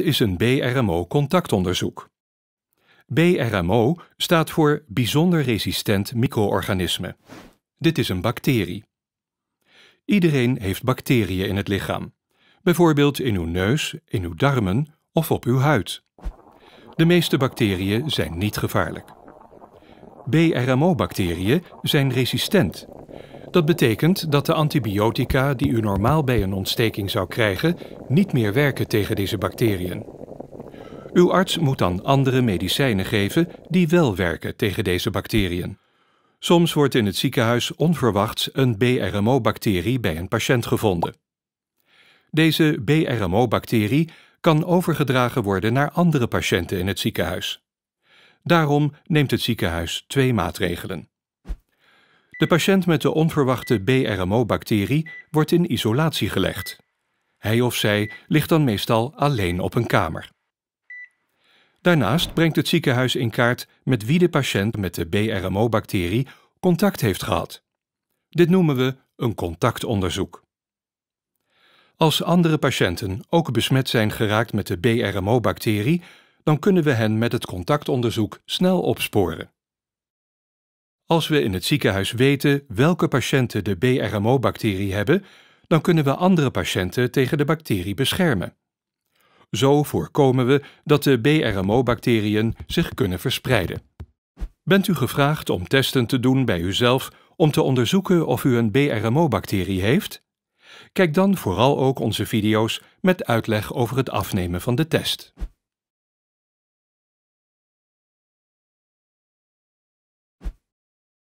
is een BRMO-contactonderzoek? BRMO staat voor bijzonder resistent micro-organisme. Dit is een bacterie. Iedereen heeft bacteriën in het lichaam, bijvoorbeeld in uw neus, in uw darmen of op uw huid. De meeste bacteriën zijn niet gevaarlijk. BRMO-bacteriën zijn resistent dat betekent dat de antibiotica die u normaal bij een ontsteking zou krijgen, niet meer werken tegen deze bacteriën. Uw arts moet dan andere medicijnen geven die wel werken tegen deze bacteriën. Soms wordt in het ziekenhuis onverwachts een BRMO-bacterie bij een patiënt gevonden. Deze BRMO-bacterie kan overgedragen worden naar andere patiënten in het ziekenhuis. Daarom neemt het ziekenhuis twee maatregelen. De patiënt met de onverwachte BRMO-bacterie wordt in isolatie gelegd. Hij of zij ligt dan meestal alleen op een kamer. Daarnaast brengt het ziekenhuis in kaart met wie de patiënt met de BRMO-bacterie contact heeft gehad. Dit noemen we een contactonderzoek. Als andere patiënten ook besmet zijn geraakt met de BRMO-bacterie, dan kunnen we hen met het contactonderzoek snel opsporen. Als we in het ziekenhuis weten welke patiënten de BRMO-bacterie hebben, dan kunnen we andere patiënten tegen de bacterie beschermen. Zo voorkomen we dat de BRMO-bacteriën zich kunnen verspreiden. Bent u gevraagd om testen te doen bij uzelf om te onderzoeken of u een BRMO-bacterie heeft? Kijk dan vooral ook onze video's met uitleg over het afnemen van de test.